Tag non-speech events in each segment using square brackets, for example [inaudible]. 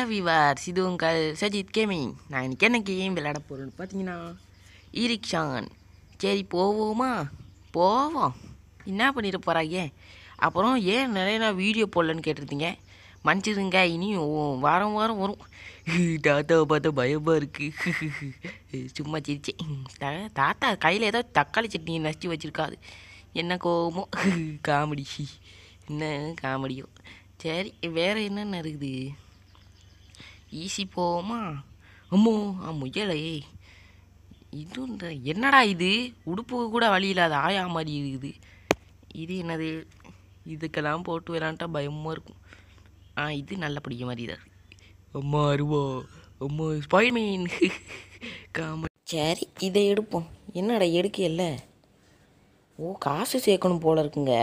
Hello விவார் சிது உங்கள் Sajith gaming நான் இன்னைக்கு என்ன கேம் விளையாட போகிறேன்னு பார்த்தீங்கன்னா ஈரிக்ஷான் சரி போவோமா போவோம் என்ன பண்ணிட்டு போகிறாங்க அப்புறம் ஏன் நிறைய நான் வீடியோ போடலன்னு கேட்டிருந்தீங்க மன்னிச்சிருங்க இனியும் வாரம் வாரம் வரும் தாத்தாவை பார்த்தா பயமாக இருக்குது [laughs] சும்மா சிரிச்சே தாத்தா கையில் ஏதோ தக்காளி சட்னி நசிச்சு வச்சுருக்காது என்ன கோபமோ [laughs] காமெடி என்ன காமெடியோ சரி வேறு என்னென்ன இருக்குது ஈஸி போவோமா அம்மோ ஆ முயலை இது என்னடா இது உடுப்புக்கு கூட வழி இல்லாத ஆயா மாதிரி இருக்குது இது என்னது இதுக்கெல்லாம் போட்டு விளாண்டா பயமாக இருக்கும் ஆ இது நல்ல பிடிக்க மாதிரி தான் அம்மா அருவா அம்மா மீன் காம சரி இதை எடுப்போம் என்னடா எடுக்கையில் ஓ காசு சேர்க்கணும் போல இருக்குங்க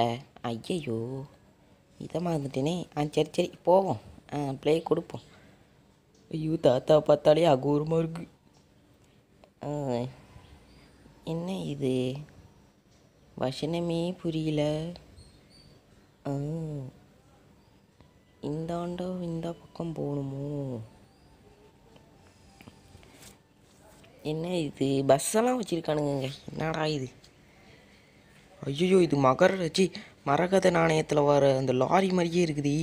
ஐயையோ இதை மறந்துட்டேனே ஆ சரி சரி போவோம் ஆ ப்ளே கொடுப்போம் ஐயோ தாத்தா பார்த்தாலே அகூரமாக இருக்கு என்ன இது வசனமே புரியல இந்த ஆண்டா இந்த பக்கம் போகணுமோ என்ன இது பஸ்ஸெல்லாம் வச்சுருக்கானுங்க என்னடா இது ஐயோ இது மகர ரஜி மரகத நாணயத்தில் வர அந்த லாரி மாதிரியே இருக்குது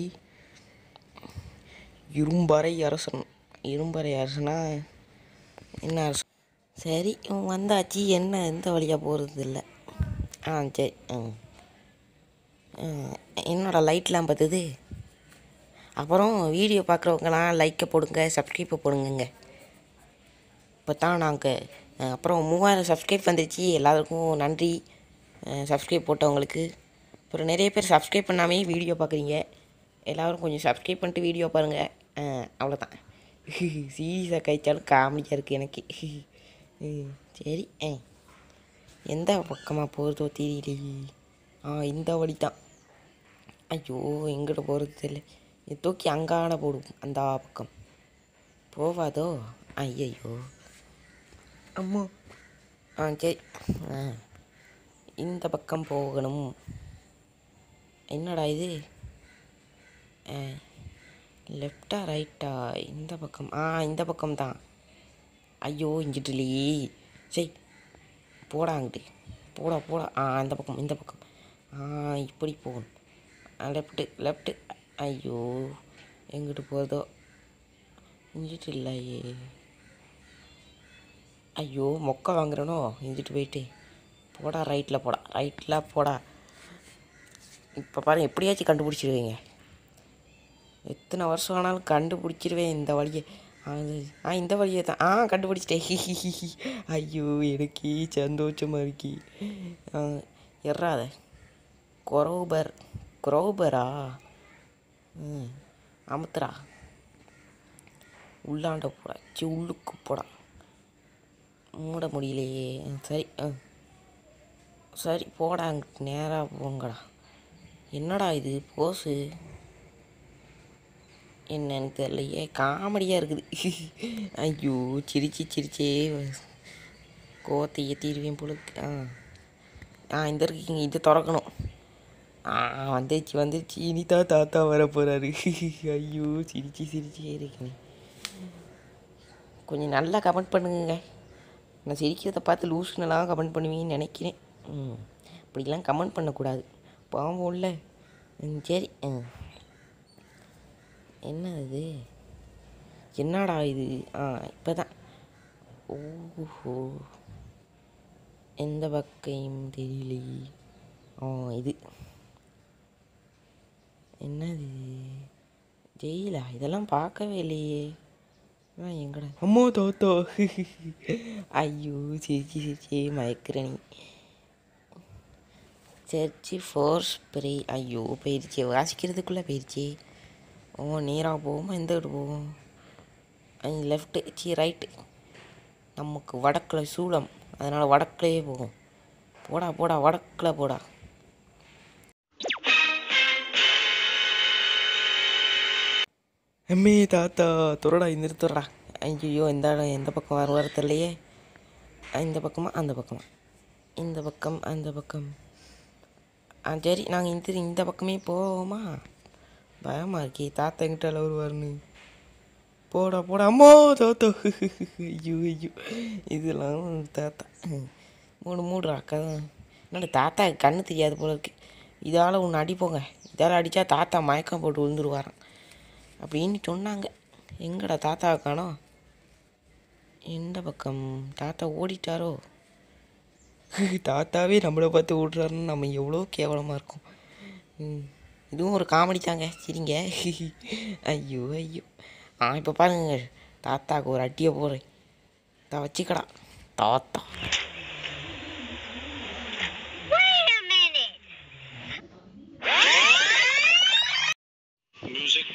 இரும்பறை அரசன் இரும்பறை அரசுனா என்ன அரசு சரி இவன் வந்தாச்சு என்ன எந்த வழியாக போகிறது இல்லை ஆ சரி என்னோட லைட்லாம் பார்த்துது அப்புறம் வீடியோ பார்க்குறவங்கலாம் லைக்கை போடுங்க சப்ஸ்கிரைப்பை போடுங்கங்க இப்போ தான் நாங்கள் அப்புறம் மூவாயிரம் சப்ஸ்கிரைப் வந்துருச்சு எல்லாருக்கும் நன்றி சப்ஸ்கிரைப் போட்டவங்களுக்கு அப்புறம் நிறைய பேர் சப்ஸ்கிரைப் பண்ணாமே வீடியோ பார்க்குறீங்க எல்லோரும் கொஞ்சம் சப்ஸ்கிரைப் பண்ணிட்டு வீடியோ பாருங்கள் அவ்வளோதான் [laughs] சீரியஸாக கழிச்சாலும் காமெடியாக இருக்குது எனக்கு [laughs] சரி ஏ எந்த பக்கமாக போகிறதோ தெரியலையே ஆ இந்த வழி தான் ஐயோ எங்கிட்ட போகிறது தெரியல இது தூக்கி அங்கான போடும் அந்த பக்கம் போவாதோ ஐயையோ அம்மா ஆ சரி ஆ இந்த பக்கம் போகணும் என்னடா இது ஆ லெஃப்டா ரைட்டா இந்த பக்கம் ஆ இந்த பக்கம் தான் ஐயோ இங்கிட்டுலையே சரி போடா அங்கிட்டு போடா போடா ஆ இந்த பக்கம் இந்த பக்கம் ஆ இப்படி போகணும் லெஃப்ட்டு லெஃப்ட்டு ஐயோ எங்கிட்டு போகிறதோ இஞ்சிட்டு இல்லையே ஐயோ மொக்க வாங்குறனோ இஞ்சிட்டு போயிட்டு போடா ரைட்டில் போடா ரைட்டில் போடா இப்போ பாருங்கள் எப்படியாச்சும் கண்டுபிடிச்சிருவீங்க எத்தனை வருஷம் ஆனாலும் கண்டுபிடிச்சிருவேன் இந்த வழியை அது ஆ இந்த வழியை தான் ஆ கண்டுபிடிச்சிட்டேன் [laughs] ஐயோ எனக்கு சந்தோஷமாக இருக்கு எறாத குரோபர் குரோபரா ம் அமுத்துறா உள்ளாண்ட போடா சி உள்ளுக்கு போடா மூட முடியலையே சரி சரி போடா அங்கிட்டு நேராக போங்கடா என்னடா இது போஸு என்னன்னு தெரியலையே காமெடியாக இருக்குது ஐயோ சிரிச்சு சிரிச்சே கோத்தைய தீர்வேன் போல ஆ ஆ இந்த இருக்கீங்க இதை திறக்கணும் ஆ வந்துருச்சு வந்துருச்சு இனிதா தாத்தா வர போகிறாரு ஐயோ சிரிச்சு சிரிச்சே இருக்கேன் கொஞ்சம் நல்லா கமெண்ட் பண்ணுங்க நான் சிரிக்கிறத பார்த்து லூஸ்னெல்லாம் கமெண்ட் பண்ணுவீங்கன்னு நினைக்கிறேன் ம் இப்படிலாம் கமெண்ட் பண்ணக்கூடாது பாவம் இல்லை சரி ம் என்ன இது என்னடா இது ஆ இப்போ தான் ஓஹோ எந்த பக்கையும் தெரியலையே ஆ இது என்னது ஜெயிலா இதெல்லாம் பார்க்கவே இல்லையே எங்கடா அம்மா தோத்தோ ஐயோ சிரிச்சி சிரிச்சி மயக்கிறனி சர்ச்சி ஃபோர்ஸ் பெரிய ஐயோ போயிடுச்சு வாசிக்கிறதுக்குள்ளே போயிடுச்சு ஓ நேராக போவோமா எந்த வீடு போவோம் லெஃப்ட்டு சி ரைட்டு நமக்கு வடக்கில் சூளம் அதனால் வடக்குலேயே போகும் போடா போடா வடக்கில் போடா எம்மே தாத்தா துறடா நிறுத்துறடா ஐயோ இந்த எந்த பக்கம் வர வர தெரியலையே இந்த பக்கமாக அந்த பக்கமாக இந்த பக்கம் அந்த பக்கம் சரி நாங்கள் இந்த இந்த பக்கமே போவோமா பயமாக இருக்கே தாத்தங்கிட்ட வருவார்னு போடா போடா அம்மா தோத்தோ ஐயோ ஐயோ இதெல்லாம் தாத்தா மூணு மூடு அக்கா தான் என்னோட தாத்தா கண்ணு தெரியாது போல இருக்கு இதால் ஒன்று அடிப்போங்க இதால் அடித்தா தாத்தா மயக்கம் போட்டு விழுந்துருவாராம் அப்படின்னு சொன்னாங்க எங்கடா தாத்தா காணோம் எந்த பக்கம் தாத்தா ஓடிட்டாரோ தாத்தாவே நம்மளை பார்த்து ஓடுறாருன்னு நம்ம எவ்வளோ கேவலமாக இருக்கும் ம் இதுவும் ஒரு காமெடி தாங்க சரிங்க ஐயோ ஐயோ ஆ இப்போ பாருங்க தாத்தாவுக்கு ஒரு அட்டியை போடுறேன் தான் வச்சுக்கடா தாத்தா Music.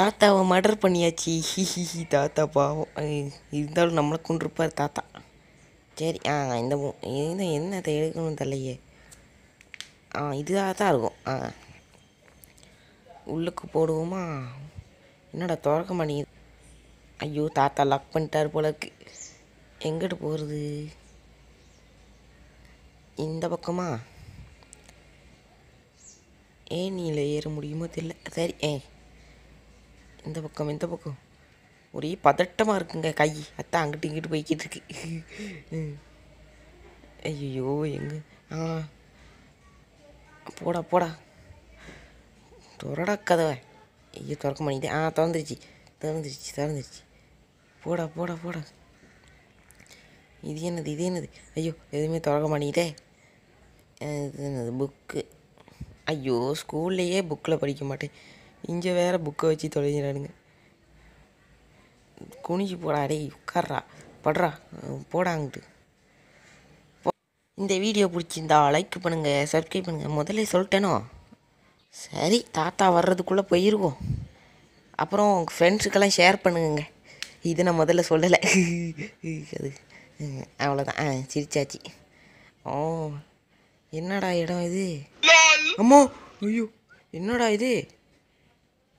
தாத்தாவை மர்டர் பண்ணியாச்சு ஹி ஹி ஹி தாத்தா பாவம் இருந்தாலும் நம்மளை கொண்டு இருப்பார் தாத்தா சரி ஆ இந்த என்ன அதை எடுக்கணும் தலையே ஆ இதுதான் தான் இருக்கும் ஆ உள்ளுக்கு போடுவோமா என்னடா துறக்க மாட்டேங்குது ஐயோ தாத்தா லக் பண்ணிட்டார் போலக்கு எங்கிட்டு போகிறது இந்த பக்கமா ஏன் நீல ஏற முடியுமோ தெரியல சரி ஏ இந்த பக்கம் இந்த பக்கம் ஒரே பதட்டமாக இருக்குங்க கை அத்தான் அங்கிட்டு இங்கிட்டு போய்கிட்டு இருக்கு ஐயோ எங்க ஆ போடா போடா துறடா கதவை ஐயோ திறக்க மாட்டேன் ஆ திறந்துருச்சு திறந்துருச்சு திறந்துருச்சு போடா போடா போடா இது என்னது இது என்னது ஐயோ எதுவுமே திறக்க மாட்டேங்குதே இது என்னது புக்கு ஐயோ ஸ்கூல்லையே புக்கில் படிக்க மாட்டேன் இங்கே வேறு புக்கை வச்சு தொலைஞ்சிடானுங்க குனிஞ்சு போடா அடே உட்கார்றா படுறா போடாங்கட்டு இந்த வீடியோ பிடிச்சிருந்தா லைக் பண்ணுங்கள் சப்ஸ்கிரைப் பண்ணுங்கள் முதல்ல சொல்லிட்டேனோ சரி தாத்தா வர்றதுக்குள்ளே போயிருக்கோம் அப்புறம் உங்கள் ஃப்ரெண்ட்ஸுக்கெல்லாம் ஷேர் பண்ணுங்க இது நான் முதல்ல சொல்லலை அது [laughs] அவ்வளோதான் ஆ சிரிச்சாச்சு ஓ என்னடா இடம் இது அம்மா ஐயோ என்னடா இது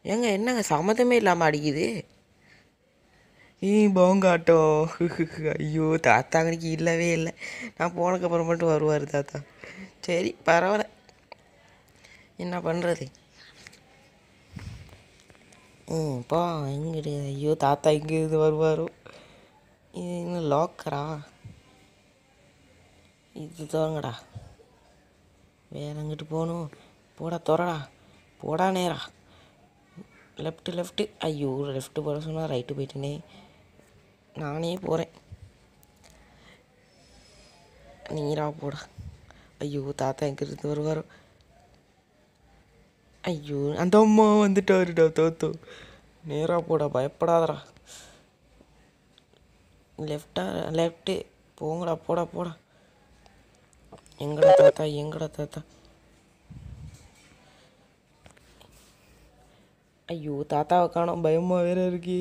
ஏங்க என்னங்க சம்மதமே இல்லாமல் அடிக்குது ஈ போங்காட்டோ [laughs] ஐயோ தாத்தா இல்லவே இல்லை நான் போனதுக்கப்புறம் மட்டும் வருவார் தாத்தா சரி பரவாயில்ல என்ன பண்ணுறது ம் ம்ப்பா எங்கிட்டு ஐயோ தாத்தா இங்கே இது வருவாரோ இது இன்னும் லோக்கரா இது தோங்கடா வேற எங்கிட்டு போகணும் போடா துறடா போடா நேரா லெஃப்ட்டு லெஃப்ட்டு ஐயோ லெஃப்ட்டு போகிற சொன்னால் ரைட்டு போயிட்டேனே நானே போகிறேன் நீரா போட ஐயோ தாத்தா எங்கிருந்து வருவார் ஐயோ அந்த அம்மா வந்துட்டாருடா தோத்தோ நேராக போடா பயப்படாதடா லெஃப்டா லெஃப்ட்டு போங்கடா போடா போடா எங்கடா தாத்தா எங்கடா தாத்தா ஐயோ தாத்தாவை காணோம் பயமாக வேற இருக்கு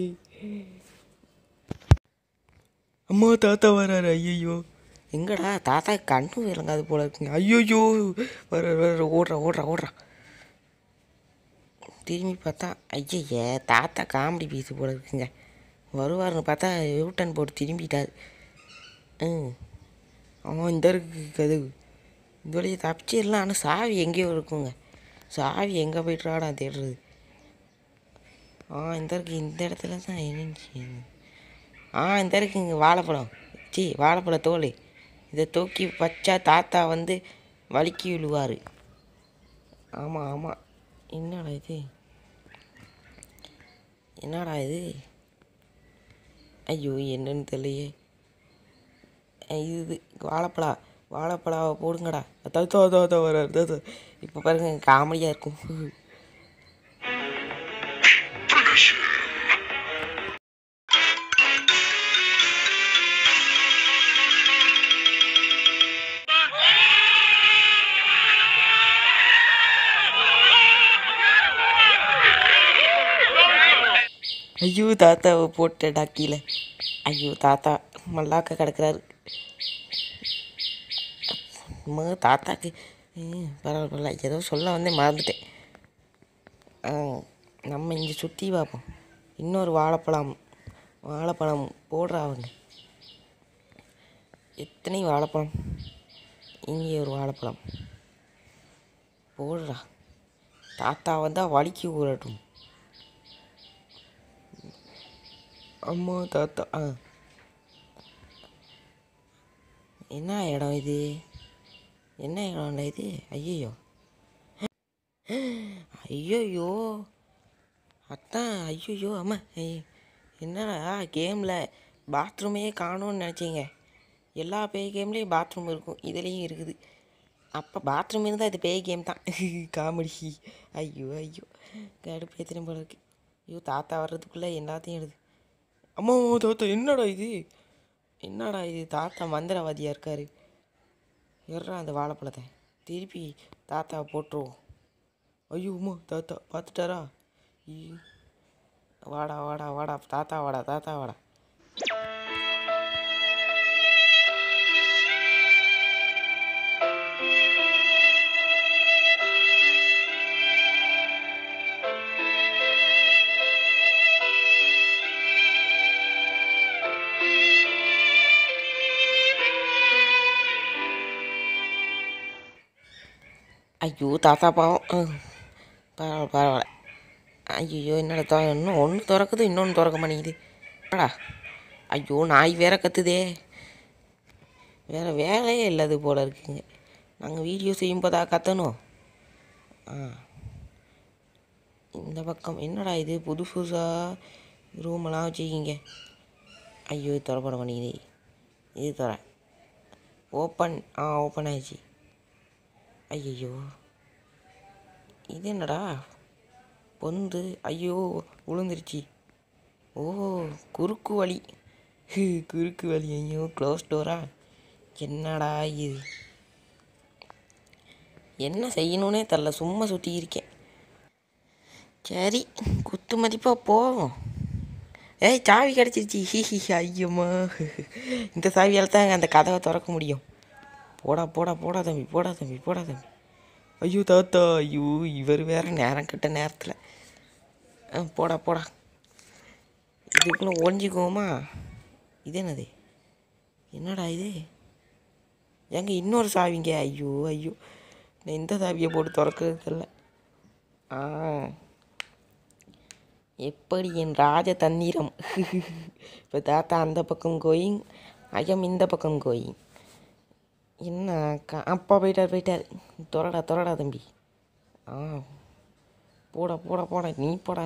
அம்மா தாத்தா வர்றாரு ஐயையோ எங்கடா தாத்தா கண்ணு விளங்காது போல இருக்குங்க ஐயோயோ வர வர ஓடுறா ஓடுறா ஓடுறா திரும்பி பார்த்தா ஐயைய தாத்தா காமெடி பீஸு போல இருக்குங்க வருவார்னு பார்த்தா யூட்டன் போட்டு திரும்பிட்டாரு ம் அவன் இந்த இருக்கு கதவு இந்த வழியை தப்பிச்சிடலாம் ஆனால் சாவி எங்கேயோ இருக்குங்க சாவி எங்கே போய்ட்டுறாடா தேடுறது ஆ இந்த இருக்குது இந்த இடத்துல தான் இருந்துச்சு ஆ இந்த இருக்குங்க வாழைப்பழம் சி வாழைப்பழ தோல் இதை தூக்கி வச்சா தாத்தா வந்து வலிக்கி விழுவார் ஆமாம் ஆமாம் என்னடா இது என்னடா இது ஐயோ என்னன்னு தெரியலையே இது வாழைப்பழா வாழைப்பழாவை போடுங்கடா தோ தோ தோ வர இப்போ பாருங்க காமெடியாக இருக்கும் ஐயோ தாத்தாவை போட்ட டாக்கியில் ஐயோ தாத்தா மல்லாக்க கிடக்கிறாரு தாத்தாக்கு பரவாயில்ல ஏதோ சொல்ல வந்து மறந்துட்டேன் நம்ம இங்கே சுற்றி பார்ப்போம் இன்னொரு வாழைப்பழம் வாழைப்பழம் போடுறாங்க எத்தனை வாழைப்பழம் இங்கே ஒரு வாழைப்பழம் போடுறா தாத்தா வந்தால் வலிக்கு ஊறட்டும் அம்மா தாத்தா ஆ என்ன இடம் இது என்ன இடம்டா இது ஐயோ ஐயோயோ அத்தான் ஐயோயோ அம்மா என்னடா கேமில் பாத்ரூமே காணும்னு நினச்சிங்க எல்லா பேய் கேம்லேயும் பாத்ரூம் இருக்கும் இதுலேயும் இருக்குது அப்போ பாத்ரூம் இருந்தால் இது பேய் கேம் தான் [laughs] காமெடி ஐயோ ஐயோ கடுப்பு எத்தனை போல இருக்கு ஐயோ தாத்தா வர்றதுக்குள்ளே எல்லாத்தையும் எடுது அம்மா தோத்த என்னடா இது என்னடா இது தாத்தா மந்திரவாதியாக இருக்கார் ஏறா அந்த வாழைப்பழத்தை திருப்பி தாத்தா போட்டுருவோம் ஐயோ உமா தாத்தா பார்த்துட்டாரா வாடா வாடா வாடா தாத்தா வாடா தாத்தா வாடா ஐயோ தாத்தா பாவம் பரவாயில்ல பரவாயில்ல ஐயோ என்னடா தோ இன்னும் ஒன்று திறக்குது இன்னொன்று திறக்க மாட்டேங்குது ஐயோ நாய் வேற கத்துதே வேறு வேலையே இல்லாது போல் இருக்குங்க நாங்கள் வீடியோ செய்யும் போதா கத்தணும் ஆ இந்த பக்கம் என்னடா இது புது புதுசாக ரூமெல்லாம் வச்சுக்கிங்க ஐயோ திறப்பட மாட்டேங்குது இது தர ஓப்பன் ஆ ஓப்பன் ஆயிடுச்சு ஐயோ இது என்னடா பொந்து ஐயோ உளுந்துருச்சு ஓ குறுக்கு வழி குறுக்கு வழி ஐயோ க்ளோஸ் டோரா என்னடா இது என்ன செய்யணும்னே தெரில சும்மா சுற்றி இருக்கேன் சரி குத்து மதிப்பாக போவோம் ஏய் சாவி கிடச்சிருச்சு ஹி ஹி ஐயம்மா இந்த சாவியால் தான் அந்த கதவை திறக்க முடியும் போடா போடா போடா தம்பி போடா தம்பி போடா தம்பி ஐயோ தாத்தா ஐயோ இவர் வேறு நேரம் கட்ட நேரத்தில் போடா போடா இதுக்குள்ளே ஒழிஞ்சிக்குவோமா இதேனது என்னது என்னடா இது எங்கே இன்னொரு சாவிங்க ஐயோ ஐயோ நான் இந்த சாவியை போட்டு திறக்கிறதில்ல ஆ எப்படி என் ராஜ தண்ணீரம் [laughs] இப்போ தாத்தா அந்த பக்கம் கோயிங் ஐயம் இந்த பக்கம் கோயிங் என்ன அக்கா அப்பா போயிட்டார் போயிட்டார் தொடடா தொடடா தம்பி ஆ போடா போடா போடா நீ போடா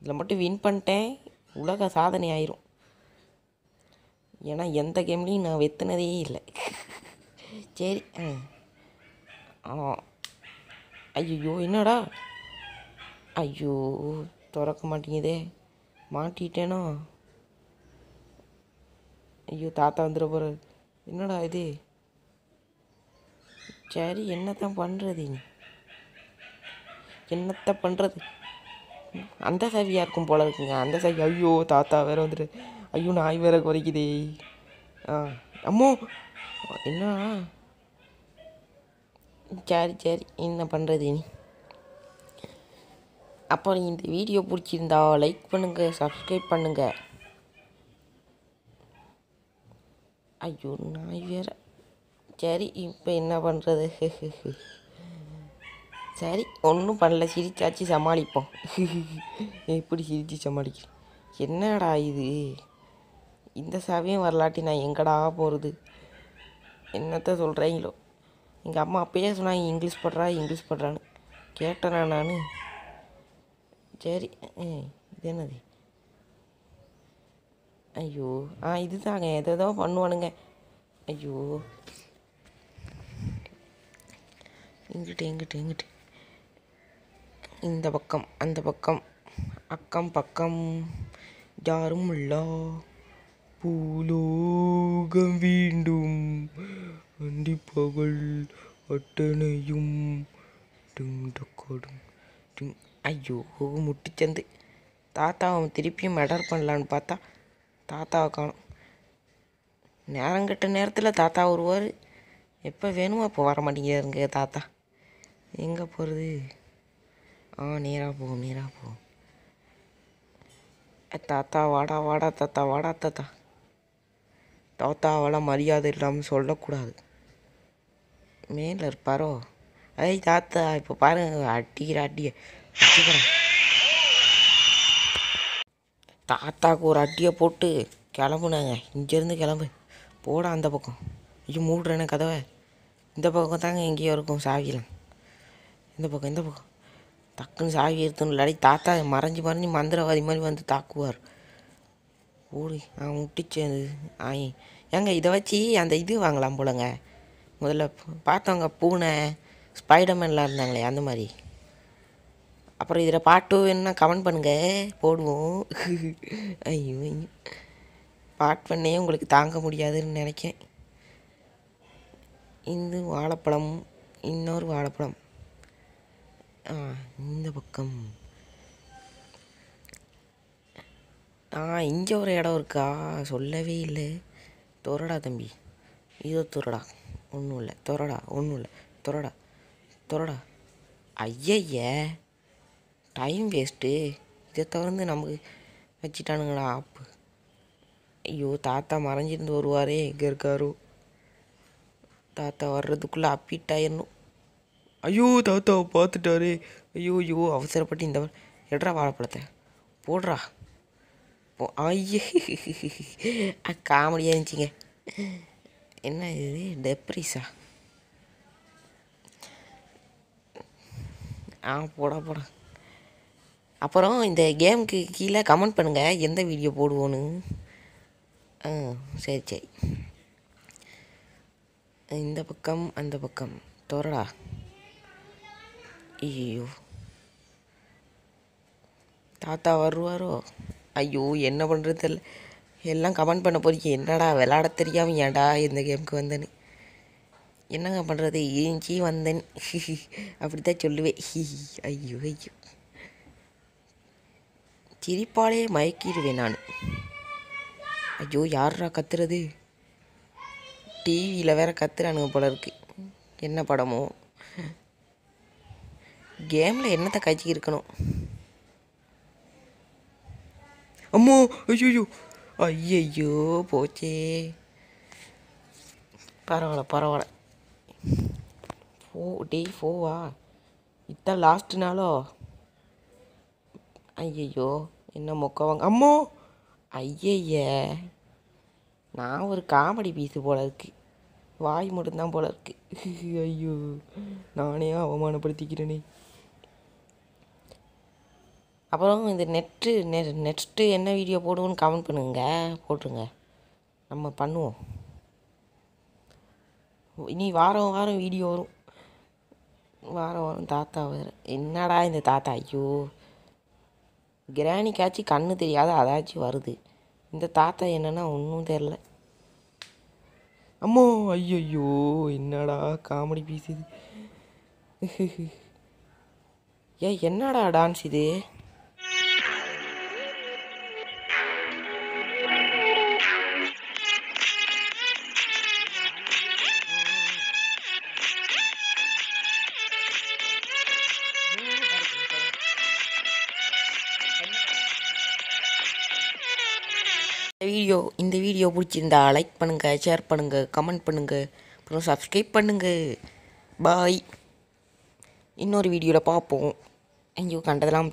இதில் மட்டும் வின் பண்ணிட்டேன் உலக சாதனை ஆயிரும் ஏன்னா எந்த கேம்லேயும் நான் வெத்துனதே இல்லை சரி ஆ ஐயோ என்னடா ஐயோ திறக்க மாட்டேங்குதே மாட்டிட்டேனோ ஐயோ தாத்தா வந்துட போகிறார் என்னடா இது சரி என்னத்தான் பண்ணுறது நீ என்னத்த பண்ணுறது அந்த சவியாக இருக்கும் போல இருக்குங்க அந்த சவி ஐயோ தாத்தா வேறு வந்துட்டு ஐயோ நாய் வேற குறைக்குதே ஆ அம்மோ என்ன சரி சரி என்ன பண்ணுறது நீ அப்புறம் இந்த வீடியோ பிடிச்சிருந்தா லைக் பண்ணுங்கள் சப்ஸ்கிரைப் பண்ணுங்கள் ஐயோ நாய் வேறு சரி இப்போ என்ன பண்ணுறது சரி ஒன்றும் பண்ணல சிரிச்சாச்சு சமாளிப்போம் எப்படி சிரித்து சமாளிக்கிறேன் என்னடா இது இந்த சாவியும் வரலாட்டி நான் எங்கடா போகிறது என்னத்த சொல்கிறீங்களோ எங்கள் அம்மா அப்பயே சொன்னாங்க இங்கிலீஷ் படுறா இங்கிலீஷ் படுறான்னு கேட்டேனா நான் சரி இது என்னது ஐயோ ஆ இது தாங்க எதோ பண்ணுவானுங்க ஐயோ இங்கிட்டு எங்கிட்டு எங்கிட்டு இந்த பக்கம் அந்த பக்கம் அக்கம் பக்கம் யாரும் இல்லா பூலோகம் வேண்டும் வண்டி பகல் அட்டனையும் ஐயோ முட்டிச்சந்து தாத்தாவை திருப்பியும் மெடர் பண்ணலான்னு பார்த்தா தாத்தாவை காணும் நேரங்கட்ட நேரத்தில் தாத்தா வருவார் எப்போ வேணுமோ அப்போ வர மாட்டேங்கிறாருங்க தாத்தா எங்கே போகிறது ஆ நேராக போகும் நேராக போகும் தாத்தா வாடா வாடா தாத்தா வாடா தாத்தா தாத்தாவெல்லாம் மரியாதை இல்லாமல் சொல்லக்கூடாது மேலே இருப்பாரோ ஐய் தாத்தா இப்போ பாருங்கள் அட்டிக்கிற அட்டியை அட்டிக்கிறேன் தாத்தாவுக்கு ஒரு அட்டியை போட்டு கிளம்புனாங்க இங்கேருந்து கிளம்பு போட அந்த பக்கம் ஐயோ மூடுறேன்னு கதவை இந்த பக்கம் தாங்க எங்கேயோ இருக்கும் சாவிலாம் இந்த பக்கம் இந்த பக்கம் டக்குன்னு சாவி இருத்தணும் இல்லாடி தாத்தா மறைஞ்சு மறைஞ்சு மந்திரவாதி மாதிரி வந்து தாக்குவார் ஓடி அவன் முட்டிச்சு அது ஆய் ஏங்க இதை வச்சு அந்த இது வாங்கலாம் போலங்க முதல்ல பார்த்தவங்க பூனை ஸ்பைடர்மேன்லாம் இருந்தாங்களே அந்த மாதிரி அப்புறம் இதில் பாட்டு வேணுன்னா கமெண்ட் பண்ணுங்கள் போடுவோம் ஐயோ ஐயோ பாட் பண்ணே உங்களுக்கு தாங்க முடியாதுன்னு நினைக்கிறேன் இந்த வாழைப்பழம் இன்னொரு வாழைப்பழம் இந்த பக்கம் ஆ இங்கே ஒரு இடம் இருக்கா சொல்லவே இல்லை தொரடா தம்பி இதோ தொரடா ஒன்றும் இல்லை தொரடா ஒன்றும் இல்லை தொரடா தொரடா ஐயைய டைம் வேஸ்ட்டு இதை தவிர்த்து நமக்கு வச்சுட்டானுங்களா ஆப்பு ஐயோ தாத்தா மறைஞ்சிருந்து வருவாரே எங்கே இருக்காரோ தாத்தா வர்றதுக்குள்ளே அப்பிட்டாயிடணும் ஐயோ தாத்தா பார்த்துட்டாரு ஐயோ ஐயோ அவசரப்பட்டு இந்த எட்ரா வாழைப்பழத்தை போடுறா போ ஐயோ காமெடியாக இருந்துச்சிங்க என்ன இது டெப்ரிஸா ஆ போடா போடா அப்புறம் இந்த கேமுக்கு கீழே கமெண்ட் பண்ணுங்கள் எந்த வீடியோ போடுவோன்னு ஆ சரி சரி இந்த பக்கம் அந்த பக்கம் தோறடா ஐயோ தாத்தா வருவாரோ ஐயோ என்ன பண்ணுறது தெரியல எல்லாம் கமெண்ட் பண்ண போறீங்க என்னடா விளாட தெரியாமல் ஏன்டா இந்த கேமுக்கு வந்தேன்னு என்னங்க பண்ணுறது ஏஞ்சி வந்தேன் [laughs] அப்படி தான் சொல்லுவேன் ஹி [laughs] ஐயோ ஐயோ சிரிப்பாலே மயக்கிடுவேன் நான் ஐயோ யாரா கத்துறது டிவியில் வேற கத்துறானுங்க போல இருக்குது என்ன படமோ கேமில் என்னத்தை கட்சி இருக்கணும் அம்மோ ஐயோ ஐயோ போச்சே பரவாயில்ல பரவாயில்ல ஃபோ டே ஃபோவா இத்தான் லாஸ்ட்னாலோ நாளோ ஐயையோ என்ன மொக்கவாங்க அம்மோ ஐயைய நான் ஒரு காமெடி பீஸு போல இருக்கு வாய் மட்டும்தான் போல இருக்கு ஐயோ நானே அவமானப்படுத்திக்கிறேனே அப்புறம் இந்த நெட்டு நெ நெட்டு என்ன வீடியோ போடுவோன்னு கமெண்ட் பண்ணுங்க போட்டுருங்க நம்ம பண்ணுவோம் இனி வாரம் வாரம் வீடியோ வரும் வாரம் வாரம் தாத்தா வேறு என்னடா இந்த தாத்தா ஐயோ கிராணிக்காச்சும் கண்ணு தெரியாத அதாச்சும் வருது இந்த தாத்தா என்னென்னா ஒன்றும் தெரில அம்மோ ஐயோ என்னடா காமெடி பீஸ் இது ஏ என்னடா டான்ஸ் இது வீடியோ இந்த வீடியோ பிடிச்சிருந்தா லைக் பண்ணுங்கள் ஷேர் பண்ணுங்கள் கமெண்ட் பண்ணுங்கள் அப்புறம் சப்ஸ்கிரைப் பண்ணுங்கள் பாய் இன்னொரு வீடியோவில் பார்ப்போம் ஐயோ கண்டதெல்லாம்